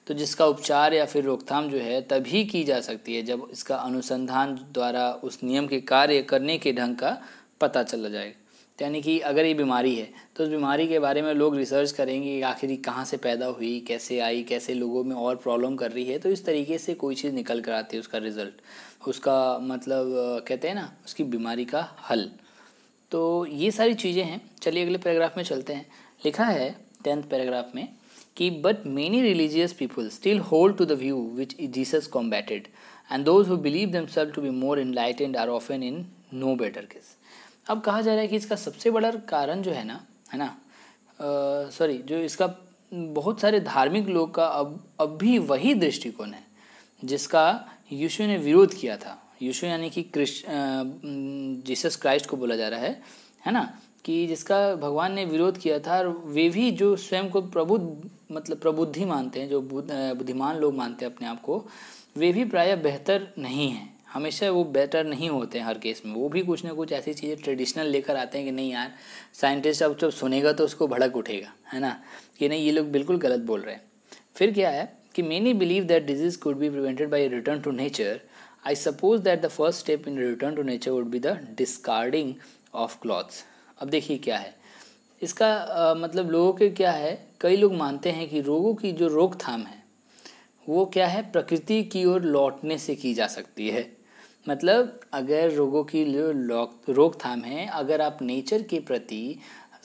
तो जिसका उपचार या फिर रोकथाम जो है तभी की जा सकती है जब इसका अनुसंधान द्वारा उस नियम के कार्य करने के ढंग का पता चला जाए यानी कि अगर ये बीमारी है तो उस बीमारी के बारे में लोग रिसर्च करेंगे कि आखिर कहाँ से पैदा हुई कैसे आई कैसे लोगों में और प्रॉब्लम कर रही है तो इस तरीके से कोई चीज़ निकल कर आती है उसका रिज़ल्ट उसका मतलब कहते हैं ना उसकी बीमारी का हल तो ये सारी चीज़ें हैं चलिए अगले पैराग्राफ में चलते हैं लिखा है टेंथ पैराग्राफ में कि but many religious people still hold to the view which Jesus combated and those who believe themselves to be more enlightened are often in no better case अब कहा जा रहा है कि इसका सबसे बड़ा कारण जो है ना है ना सॉरी जो इसका बहुत सारे धार्मिक लोग का अब अब भी वही दृष्टिकोण है जिसका यीशु ने विरोध किया था यीशु यानी कि क्रिश जीसस क्राइस्ट को बोला जा रहा है है ना कि जिसका भगवान ने विरोध किया था और वे भी जो स्वयं को प्रबुद्ध मतलब प्रबुद्धि मानते हैं जो बुद्धिमान लोग मानते हैं अपने आप को वे भी प्रायः बेहतर नहीं हैं हमेशा वो बेटर नहीं होते हैं हर केस में वो भी कुछ ना कुछ ऐसी चीज़ें ट्रेडिशनल लेकर आते हैं कि नहीं यार साइंटिस्ट अब जब सुनेगा तो उसको भड़क उठेगा है ना कि नहीं ये लोग बिल्कुल गलत बोल रहे हैं फिर क्या है कि many believe that disease could be prevented by return to nature I suppose that the first step in return to nature would be the discarding of clothes अब देखिए क्या है इसका आ, मतलब लोगों के क्या है कई लोग मानते हैं कि रोगों की जो रोकथाम है वो क्या है प्रकृति की ओर लौटने से की जा सकती है मतलब अगर रोगों की जो रोकथाम है अगर आप नेचर के प्रति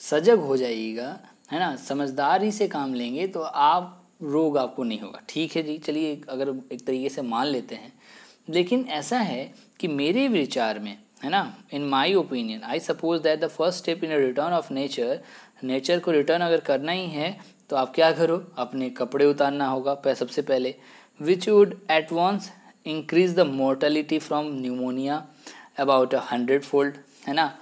सजग हो जाइएगा है ना समझदारी से काम लेंगे तो आप रोग आपको नहीं होगा ठीक है जी चलिए अगर एक तरीके से मान लेते हैं लेकिन ऐसा है कि मेरे विचार में है ना in my opinion I suppose that the first step in return of nature nature को रिटर्न अगर करना ही है तो आप क्या करो अपने कपड़े उतारना होगा सबसे पहले which would at once increase the mortality from pneumonia about a hundredfold है ना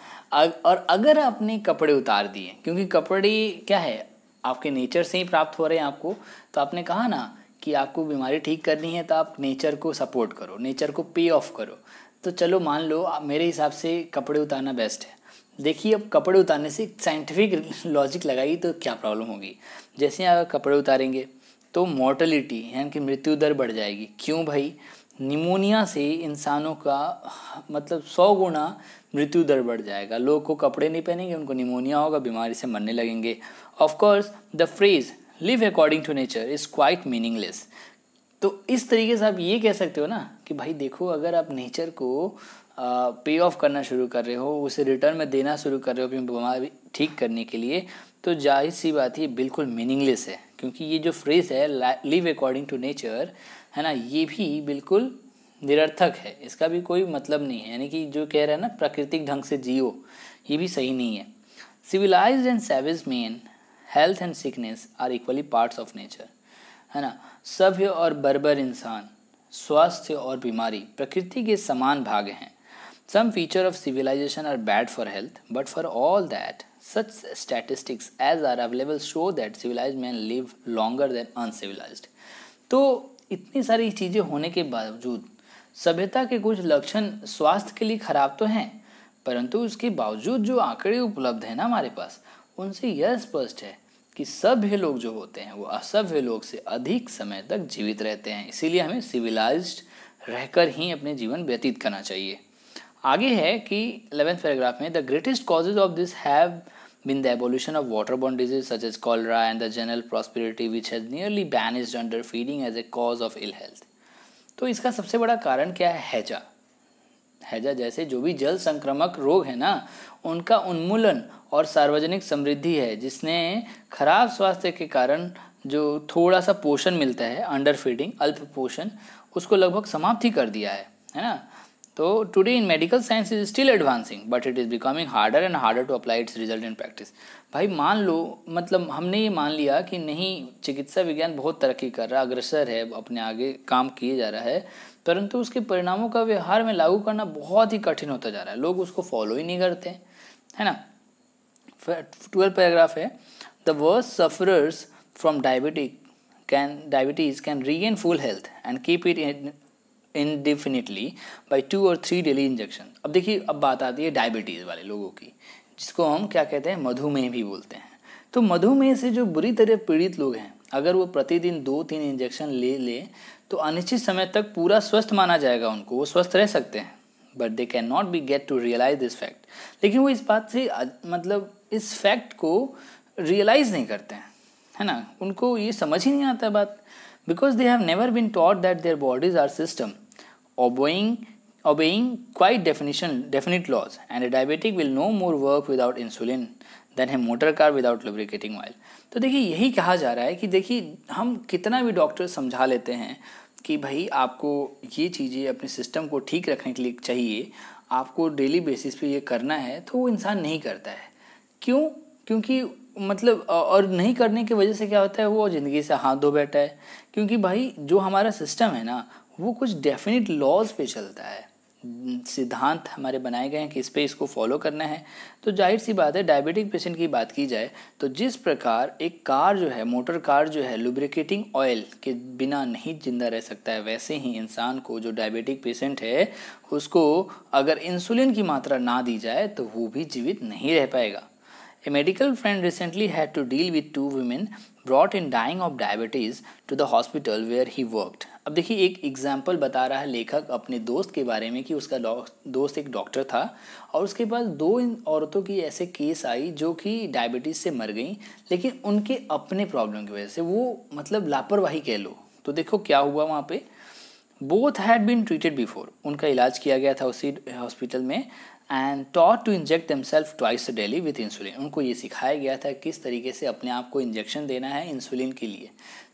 और अगर आपने कपड़े उतार दिए क्योंकि कपड़े क्या है आपके नेचर से ही प्राप्त हो रहे हैं आपको तो आपने कहा ना कि आपको बीमारी ठीक करनी है तो आप नेचर को सपोर्ट करो नेचर को पे ऑफ करो तो चलो मान लो मेरे हिसाब से कपड़े उतारना बेस्ट है देखिए अब कपड़े उतारने से साइंटिफिक लॉजिक लगाइए तो क्या प्रॉब्लम होगी जैसे अगर कपड़े उतारेंगे तो मोर्टलिटी यानी कि मृत्यु दर बढ़ जाएगी क्यों भाई निमोनिया से इंसानों का मतलब सौ गुना मृत्यु दर बढ़ जाएगा लोग को कपड़े नहीं पहनेंगे उनको निमोनिया होगा बीमारी से मरने लगेंगे of course the phrase live according to nature is quite meaningless तो इस तरीके से आप ये कह सकते हो ना कि भाई देखो अगर आप नेचर को पे ऑफ करना शुरू कर रहे हो उसे रिटर्न में देना शुरू कर रहे हो अपनी बीमारी ठीक करने के लिए तो जाहिर सी बात ही बिल्कुल मीनिंगलेस है क्योंकि ये जो फ्रेज़ है लिव अकॉर्डिंग टू नेचर है ना ये भी बिल्कुल निरर्थक है इसका भी कोई मतलब नहीं है यानी कि जो कह रहे हैं ना प्राकृतिक ढंग से जियो ये भी सही नहीं है civilised and savage man health and sickness are equally parts of nature है ना सभ्य और बर्बर इंसान स्वास्थ्य और बीमारी प्रकृति के समान भाग हैं some feature of civilisation are bad for health but for all that such statistics as are available show that civilised man live longer than uncivilised तो इतनी सारी चीज़ें होने के बावजूद सभ्यता के कुछ लक्षण स्वास्थ्य के लिए खराब तो हैं परंतु उसके बावजूद जो आंकड़े उपलब्ध हैं ना हमारे पास उनसे यह स्पष्ट है कि सभ्य लोग जो होते हैं वो असभ्य लोग से अधिक समय तक जीवित रहते हैं इसीलिए हमें सिविलाइज्ड रहकर ही अपने जीवन व्यतीत करना चाहिए आगे है कि इलेवेंथ पैराग्राफ में the greatest causes of this have been the evolution of water bond disease such as cholera and the general prosperity which has nearly banished underfeeding as a cause of ill health तो इसका सबसे बड़ा कारण क्या है हैजा हैजा जैसे जो भी जल संक्रमक रोग है ना उनका उन्मूलन और सार्वजनिक समृद्धि है जिसने खराब स्वास्थ्य के कारण जो थोड़ा सा पोषण मिलता है अंडर फीडिंग अल्प पोषण उसको लगभग समाप्त ही कर दिया है है ना तो today in medical science is still advancing but it is becoming harder and harder to apply its result in practice भाई मान लो मतलब हमने ये मान लिया कि नहीं चिकित्सा विज्ञान बहुत तरक्की कर रहा अग्रसर है अपने आगे काम किए जा रहा है परंतु उसके परिणामों का व्यवहार में लागू करना बहुत ही कठिन होता जा रहा है लोग उसको फॉलो ही नहीं करते है ना ट्वेल्व पैराग्राफ है the worse sufferers from diabetic can diabetes can regain full health and keep it in indefinitely by two और थ्री डेली इंजेक्शन अब देखिए अब बात आती है डायबिटीज़ वाले लोगों की जिसको हम क्या कहते हैं मधुमेह भी बोलते हैं तो मधुमेह से जो बुरी तरह पीड़ित लोग हैं अगर वो प्रतिदिन दो तीन इंजेक्शन ले ले तो अनिश्चित समय तक पूरा स्वस्थ माना जाएगा उनको वो स्वस्थ रह सकते हैं but they can not be get to realise this fact लेकिन वो इस बात से मतलब इस फैक्ट को रियलाइज नहीं करते हैं है ना उनको ये समझ ही नहीं आता बात because they have never been taught that their bodies are system obeying obeying quite definition definite laws and a diabetic will no more work without insulin than है motor car without lubricating oil तो देखिए यही कहा जा रहा है कि देखिए हम कितना भी डॉक्टर समझा लेते हैं कि भाई आपको ये चीज़ें अपने सिस्टम को ठीक रखने के लिए चाहिए आपको डेली बेसिस पे ये करना है तो वो इंसान नहीं करता है क्यों क्योंकि मतलब और नहीं करने की वजह से क्या होता है वो ज़िंदगी से हाथ धो बैठा है क्योंकि भाई जो हमारा सिस्टम है ना वो कुछ डेफिनेट लॉज पे चलता है सिद्धांत हमारे बनाए गए हैं कि इस पर इसको फॉलो करना है तो जाहिर सी बात है डायबिटिक पेशेंट की बात की जाए तो जिस प्रकार एक कार जो है मोटर कार जो है लुब्रिकेटिंग ऑयल के बिना नहीं जिंदा रह सकता है वैसे ही इंसान को जो डायबिटिक पेशेंट है उसको अगर इंसुलिन की मात्रा ना दी जाए तो वो भी जीवित नहीं रह पाएगा a medical friend recently had to deal with two women brought in dying of diabetes to the hospital where he worked अब देखिए एक एग्जाम्पल बता रहा है लेखक अपने दोस्त के बारे में कि उसका दोस्त एक डॉक्टर था और उसके पास दो इन औरतों की ऐसे केस आई जो कि डायबिटीज़ से मर गई लेकिन उनके अपने प्रॉब्लम की वजह से वो मतलब लापरवाही कह लो तो देखो क्या हुआ वहाँ पे both had been treated before उनका इलाज किया गया था उसी हॉस्पिटल में and taught to inject themselves twice daily with insulin उनको ये सिखाया गया था किस तरीके से अपने आप को इंजेक्शन देना है इंसुलिन के लिए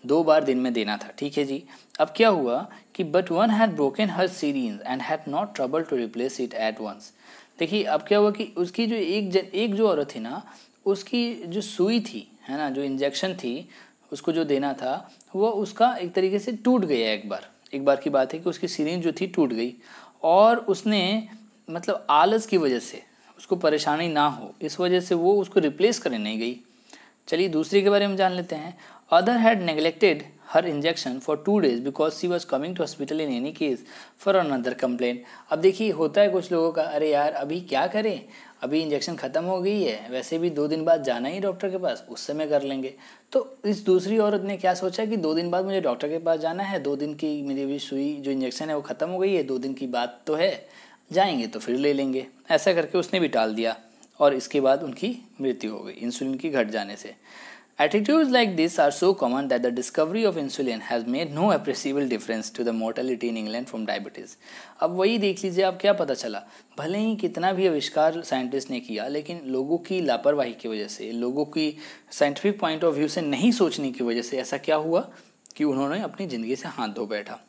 दो बार दिन में देना था ठीक है जी अब क्या हुआ कि but one had broken her series and had not trouble to replace it at once देखिए अब क्या हुआ कि उसकी जो एक जन, एक जो औरत थी ना उसकी जो सुई थी है ना जो इंजेक्शन थी उसको जो देना था वो उसका एक तरीके से टूट गया एक बार एक बार की बात है कि उसकी सीरीज जो थी टूट गई और उसने मतलब आलस की वजह से उसको परेशानी ना हो इस वजह से वो उसको रिप्लेस करने नहीं गई चलिए दूसरे के बारे में जान लेते हैं other had neglected her injection for two days because she was coming to hospital in any case for another complaint अब देखिए होता है कुछ लोगों का अरे यार अभी क्या करें अभी इंजेक्शन ख़त्म हो गई है वैसे भी दो दिन बाद जाना ही डॉक्टर के पास उस समय कर लेंगे तो इस दूसरी औरत ने क्या सोचा कि दो दिन बाद मुझे डॉक्टर के पास जाना है दो दिन की मेरी अभी सुई जो इंजेक्शन है वो ख़त्म हो गई है दो दिन की बात तो है जाएंगे तो फिर ले लेंगे ऐसा करके उसने भी टाल दिया और इसके बाद उनकी मृत्यु हो गई इंसुलिन की घट जाने से attitude like this are so common that the discovery of insulin has made no appreciable difference to the mortality in England from diabetes अब वही देख लीजिए आप क्या पता चला भले ही कितना भी आविष्कार साइंटिस्ट ने किया लेकिन लोगों की लापरवाही की वजह से लोगों की साइंटिफिक पॉइंट ऑफ व्यू से नहीं सोचने की वजह से ऐसा क्या हुआ कि उन्होंने अपनी ज़िंदगी से हाथ धो बैठा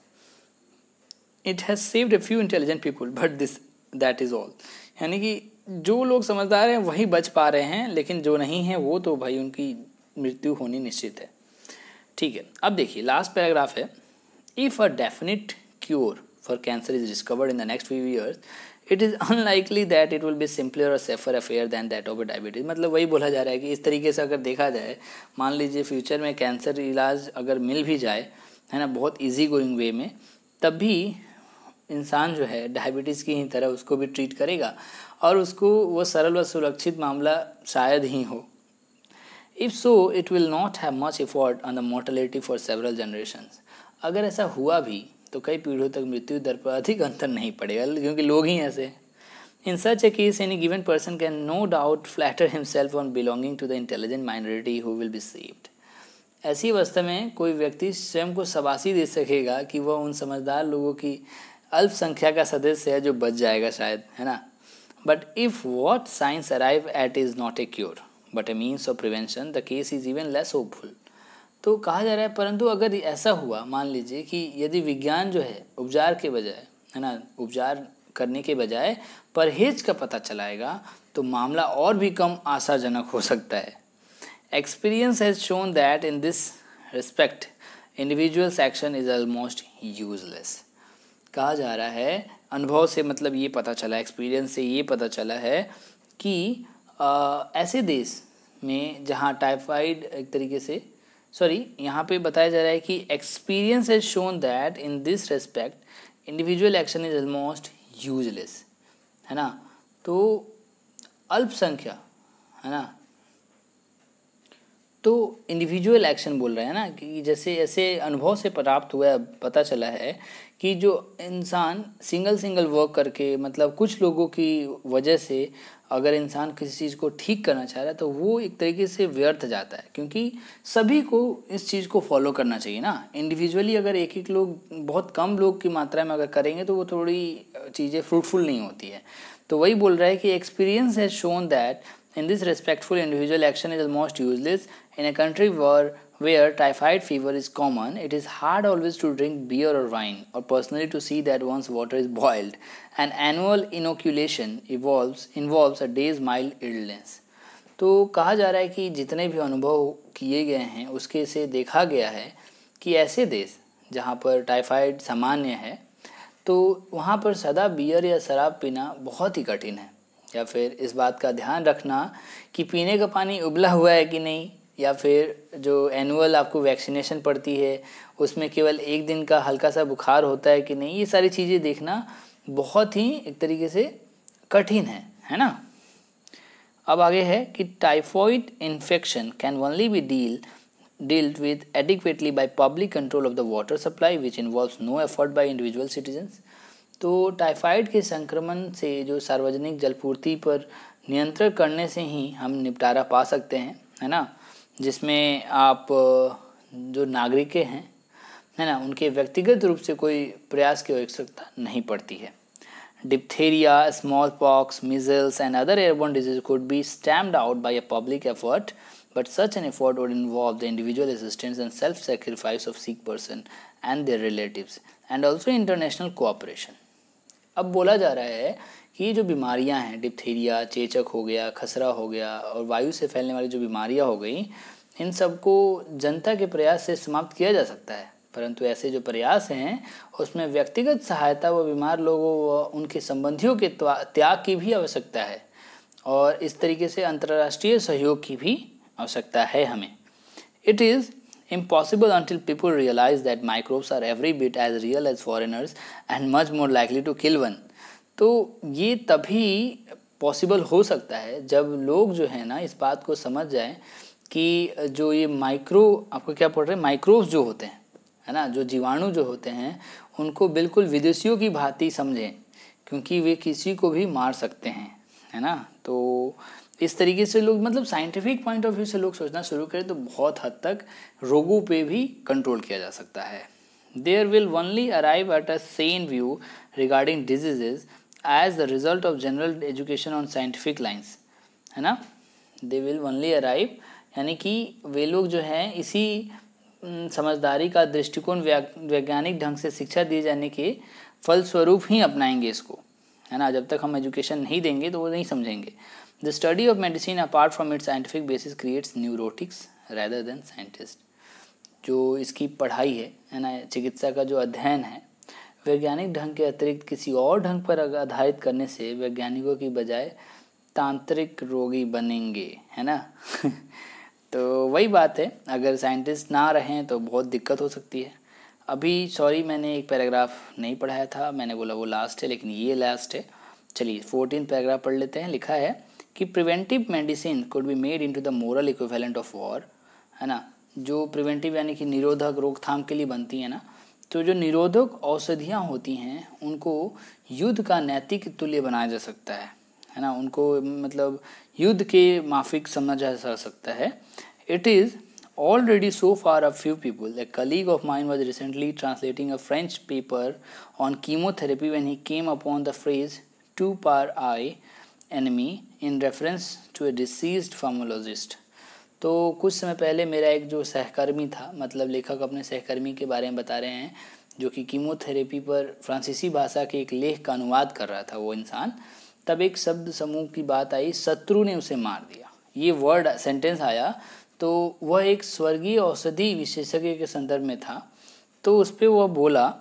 it has saved a few intelligent people but this that is all यानी कि जो लोग समझदार हैं वही बच पा रहे हैं लेकिन जो नहीं है वो तो भाई उनकी मृत्यु होनी निश्चित है ठीक है अब देखिए लास्ट पैराग्राफ है if a definite cure for cancer is discovered in the next few years it is unlikely that it will be simpler और safer affair than that of a diabetes मतलब वही बोला जा रहा है कि इस तरीके से अगर देखा जाए मान लीजिए फ्यूचर में कैंसर इलाज अगर मिल भी जाए है ना बहुत ईजी गोइंग वे में तब भी इंसान जो है डायबिटीज़ की ही तरह उसको भी ट्रीट करेगा और उसको वो सरल व सुरक्षित मामला शायद ही हो if so it will not have much effort on the mortality for several generation अगर ऐसा हुआ भी तो कई पीढ़ियों तक मृत्यु दर पर अधिक अंतर नहीं पड़ेगा क्योंकि लोग ही ऐसे in such a case any given person can no doubt flatter himself on belonging to the intelligent minority who will be saved ऐसी अवस्था में कोई व्यक्ति स्वयं को सबासी दे सकेगा कि वह उन समझदार लोगों की अल्पसंख्या का सदस्य है जो बच जाएगा शायद है ना but if what science arrive at is not a cure but a means of prevention the case is even less hopeful तो कहा जा रहा है परंतु अगर ऐसा हुआ मान लीजिए कि यदि विज्ञान जो है उपचार के बजाय है ना उपचार करने के बजाय परहेज का पता चलाएगा तो मामला और भी कम आशाजनक हो सकता है experience has shown that in this respect individuals action is almost useless कहा जा रहा है अनुभव से मतलब ये पता चला एक्सपीरियंस से ये पता चला है कि आ, ऐसे देश में जहाँ टाइफाइड एक तरीके से सॉरी यहाँ पे बताया जा रहा है कि experience has shown that in this respect individual action is almost useless है ना तो अल्पसंख्या है ना तो इंडिविजुअल एक्शन बोल रहे हैं ना कि जैसे ऐसे अनुभव से प्राप्त हुआ पता चला है कि जो इंसान सिंगल सिंगल वर्क करके मतलब कुछ लोगों की वजह से अगर इंसान किसी चीज़ को ठीक करना चाह रहा है तो वो एक तरीके से व्यर्थ जाता है क्योंकि सभी को इस चीज़ को फॉलो करना चाहिए ना इंडिविजुअली अगर एक एक लोग बहुत कम लोग की मात्रा में अगर करेंगे तो वो थोड़ी चीज़ें फ्रूटफुल नहीं होती है तो वही बोल रहा है कि experience has shown that in this respectful individual action is most useless in a country where where typhoid fever is common, it is hard always to drink beer or wine, or personally to see that one's water is boiled. An annual inoculation evolves, involves a day's mild illness. तो कहा जा रहा है कि जितने भी अनुभव किए गए हैं उसके से देखा गया है कि ऐसे देश जहाँ पर टाइफाइड सामान्य है तो वहाँ पर सदा बियर या शराब पीना बहुत ही कठिन है या फिर इस बात का ध्यान रखना कि पीने का पानी उबला हुआ है कि नहीं या फिर जो एनुअल आपको वैक्सीनेशन पड़ती है उसमें केवल एक दिन का हल्का सा बुखार होता है कि नहीं ये सारी चीज़ें देखना बहुत ही एक तरीके से कठिन है है ना अब आगे है कि typhoid infection can only be deal dealt with adequately by public control of the water supply which involve no effort by individual citizens तो टाइफाइड के संक्रमण से जो सार्वजनिक जलपूर्ति पर नियंत्रण करने से ही हम निपटारा पा सकते हैं है ना जिसमें आप जो नागरिक हैं है ना उनके व्यक्तिगत रूप से कोई प्रयास की आवश्यकता नहीं पड़ती है diphtheria smallpox measles and other airborne disease could be stamped out by a public effort but such an effort would involve the individual assistance and self sacrifice of sick person and their relative and also international cooperation अब बोला जा रहा है ये जो बीमारियां हैं डिप्थीरिया चेचक हो गया खसरा हो गया और वायु से फैलने वाली जो बीमारियां हो गई इन सबको जनता के प्रयास से समाप्त किया जा सकता है परंतु ऐसे जो प्रयास हैं उसमें व्यक्तिगत सहायता व बीमार लोगों व उनके संबंधियों के त्याग की भी आवश्यकता है और इस तरीके से अंतर्राष्ट्रीय सहयोग की भी आवश्यकता है हमें it is impossible until people realize that microbes are every bit as real as foreigners and much more likely to kill one तो ये तभी पॉसिबल हो सकता है जब लोग जो है ना इस बात को समझ जाए कि जो ये माइक्रो आपको क्या पढ़ रहे हैं माइक्रोब्स जो होते हैं है ना जो जीवाणु जो होते हैं उनको बिल्कुल विदेशियों की भांति समझें क्योंकि वे किसी को भी मार सकते हैं है ना तो इस तरीके से लोग मतलब साइंटिफिक पॉइंट ऑफ व्यू से लोग सोचना शुरू करें तो बहुत हद तक रोगों पे भी कंट्रोल किया जा सकता है there will only arrive at a sane view regarding diseases as the result of general education on scientific lines है ना दे विल ओनली अराइव यानी कि वे लोग जो हैं इसी समझदारी का दृष्टिकोण वैज्ञानिक ढंग से शिक्षा दिए जाने के फलस्वरूप ही अपनाएंगे इसको है ना जब तक हम एजुकेशन नहीं देंगे तो वो नहीं समझेंगे the study of medicine apart from it scientific basis creates neurotics rather than scientist जो इसकी पढ़ाई है है ना चिकित्सा का जो अध्ययन है वैज्ञानिक ढंग के अतिरिक्त किसी और ढंग पर आधारित करने से वैज्ञानिकों की बजाय तांत्रिक रोगी बनेंगे है ना तो वही बात है अगर साइंटिस्ट ना रहें तो बहुत दिक्कत हो सकती है अभी सॉरी मैंने एक पैराग्राफ नहीं पढ़ाया था मैंने बोला वो लास्ट है लेकिन ये लास्ट है चलिए फोर्टीन पैराग्राफ पढ़ लेते हैं लिखा है कि preventive medicine could be made into the moral equivalent of war है ना जो प्रिवेंटिव यानी कि निरोधक रोकथाम के लिए बनती है ना तो जो निरोधक औषधियाँ होती हैं उनको युद्ध का नैतिक तुल्य बनाया जा सकता है है ना उनको मतलब युद्ध के माफिक समझा जा सकता है it is already so far a few people a colleague of mind was recently translating a French paper on chemotherapy when he came upon the phrase to par I enemy in reference to a disease pharmacologist तो कुछ समय पहले मेरा एक जो सहकर्मी था मतलब लेखक अपने सहकर्मी के बारे में बता रहे हैं जो कि कीमोथेरेपी पर फ्रांसीसी भाषा के एक लेख का अनुवाद कर रहा था वो इंसान तब एक शब्द समूह की बात आई शत्रु ने उसे मार दिया ये वर्ड सेंटेंस आया तो वह एक स्वर्गीय औषधि विशेषज्ञ के संदर्भ में था तो उस पर वह बोला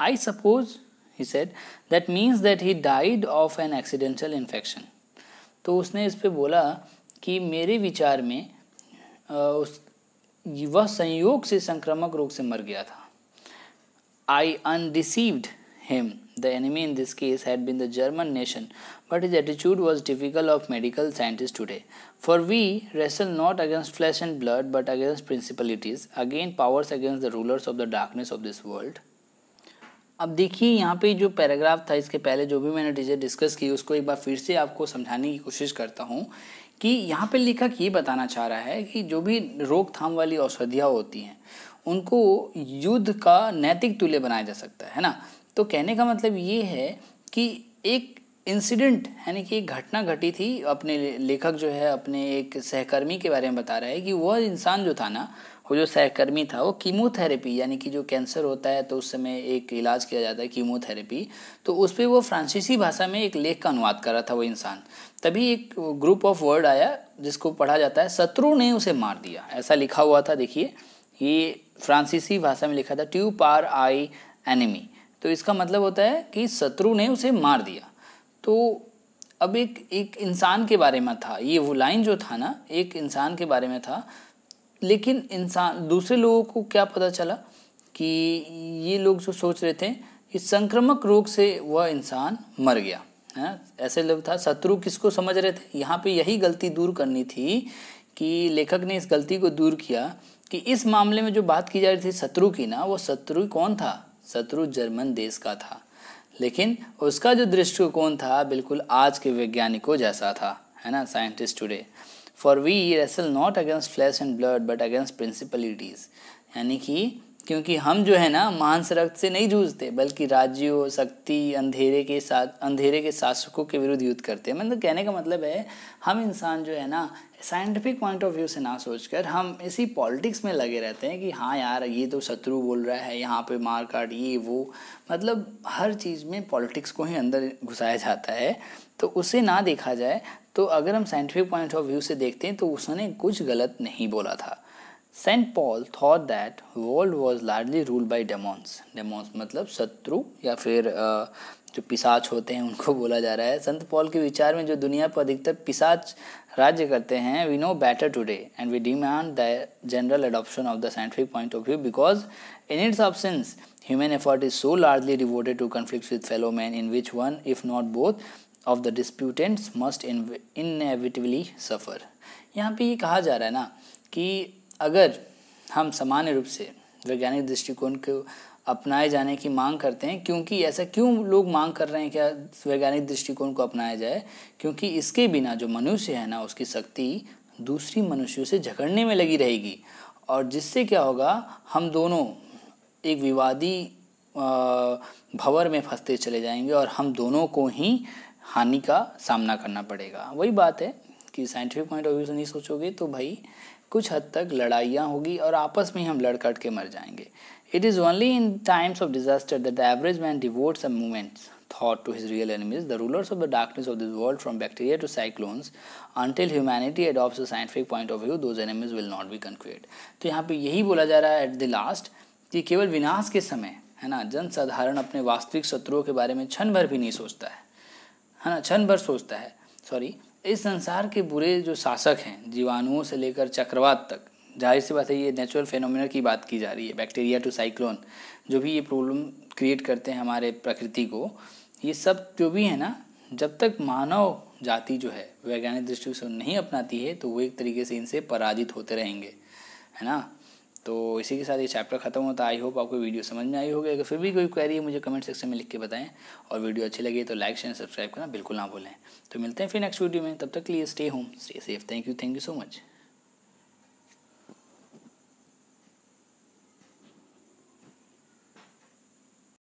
I suppose he said that means that he died of an accidental infection तो उसने इस पर बोला कि मेरे विचार में उस वह संयोग से संक्रामक रोग से मर गया था I undeceived him the enemy in this case had been the German nation but his attitude was difficult of medical scientist today for we wrestle not against flesh and blood but against principalities again powers against the rulers of the darkness of this world अब देखिए यहाँ पे जो पैराग्राफ था इसके पहले जो भी मैंने टीचर डिस्कस की उसको एक बार फिर से आपको समझाने की कोशिश करता हूँ कि यहाँ पे लेखक ये बताना चाह रहा है कि जो भी रोकथाम वाली औषधियाँ होती हैं उनको युद्ध का नैतिक तुल्य बनाया जा सकता है ना तो कहने का मतलब ये है कि एक इंसिडेंट यानी कि एक घटना घटी थी अपने लेखक जो है अपने एक सहकर्मी के बारे में बता रहा है कि वह इंसान जो था ना वो जो सहकर्मी था वो कीमोथेरेपी यानी कि जो कैंसर होता है तो उस समय एक इलाज किया जाता है कीमोथेरेपी तो उस पर वो फ्रांसीसी भाषा में एक लेख का अनुवाद कर रहा था वो इंसान तभी एक ग्रुप ऑफ वर्ड आया जिसको पढ़ा जाता है शत्रु ने उसे मार दिया ऐसा लिखा हुआ था देखिए ये फ्रांसीसी भाषा में लिखा था ट्यू पार आई एनिमी तो इसका मतलब होता है कि शत्रु ने उसे मार दिया तो अब एक एक इंसान के बारे में था ये वो लाइन जो था ना एक इंसान के बारे में था लेकिन इंसान दूसरे लोगों को क्या पता चला कि ये लोग जो सोच रहे थे कि संक्रमक रोग से वह इंसान मर गया है ऐसे लोग था शत्रु किसको समझ रहे थे यहाँ पे यही गलती दूर करनी थी कि लेखक ने इस गलती को दूर किया कि इस मामले में जो बात की जा रही थी शत्रु की ना वो शत्रु कौन था शत्रु जर्मन देश का था लेकिन उसका जो दृष्टिकोण था बिल्कुल आज के वैज्ञानिकों जैसा था है ना scientist today for we wrestle not against flesh and blood but against principalities यानी कि क्योंकि हम जो है ना मांस रक्त से नहीं जूझते बल्कि राज्यों शक्ति अंधेरे के साथ अंधेरे के शासकों के विरुद्ध युद्ध करते हैं मतलब कहने का मतलब है हम इंसान जो है ना साइंटिफिक पॉइंट ऑफ व्यू से ना सोचकर हम इसी पॉलिटिक्स में लगे रहते हैं कि हाँ यार ये तो शत्रु बोल रहा है यहाँ पे मार काट ये वो मतलब हर चीज़ में पॉलिटिक्स को ही अंदर घुसाया जाता है तो उसे ना देखा जाए तो अगर हम साइंटिफिक पॉइंट ऑफ व्यू से देखते हैं तो उसने कुछ गलत नहीं बोला था Saint Paul thought that world was largely rule by demons demons मतलब शत्रु या फिर जो पिसाच होते हैं उनको बोला जा रहा है संत पॉल के विचार में जो दुनिया पर अधिकतर पिसाच राज्य करते हैं we know better today and we demand the general adoption of the scientific point of view because in its options human effort is so largely devoted to conflict with fellow man in which one if not both of the disputants must inevitably suffer यहाँ पे ये कहा जा रहा है ना कि अगर हम सामान्य रूप से वैज्ञानिक दृष्टिकोण को अपनाए जाने की मांग करते हैं क्योंकि ऐसा क्यों लोग मांग कर रहे हैं क्या वैज्ञानिक दृष्टिकोण को अपनाया जाए क्योंकि इसके बिना जो मनुष्य है ना उसकी शक्ति दूसरी मनुष्यों से झगड़ने में लगी रहेगी और जिससे क्या होगा हम दोनों एक विवादी भंवर में फंसते चले जाएंगे और हम दोनों को ही हानि का सामना करना पड़ेगा वही बात है कि साइंटिफिक पॉइंट ऑफ व्यू से नहीं सोचोगे तो भाई कुछ हद तक लड़ाइयाँ होगी और आपस में हम लड़ कट के मर जाएंगे it is only in times of disaster that the average man devotes a movements thought to his real enemies the rulers of the darkness of this world from bacteria to cyclones until humanity adopt scientific point of view those enemies will not be concrete तो यहाँ पे यही बोला जा रहा है एट द लास्ट कि केवल विनाश के समय है ना जनसाधारण अपने वास्तविक शत्रुओं के बारे में क्षण भर भी नहीं सोचता है है ना क्षण भर सोचता है सॉरी इस संसार के बुरे जो शासक हैं जीवाणुओं से लेकर चक्रवात तक जाहिर सी बात है ये नेचुरल फेनोमिनल की बात की जा रही है बैक्टीरिया टू साइक्लोन जो भी ये प्रॉब्लम क्रिएट करते हैं हमारे प्रकृति को ये सब जो भी है ना जब तक मानव जाति जो है वैज्ञानिक दृष्टि से नहीं अपनाती है तो वो एक तरीके से इनसे पराजित होते रहेंगे है ना तो इसी के साथ ये चैप्टर खत्म होता है आई होप आपको वीडियो समझ में आई होगी अगर फिर भी कोई क्वेरी है मुझे कमेंट सेक्शन में लिख के बताएं और वीडियो अच्छी लगी तो लाइक शेयर सब्सक्राइब करना बिल्कुल ना भूलें तो मिलते हैं फिर नेक्स्ट वीडियो में तब तक के लिए stay home stay safe thank you thank you so much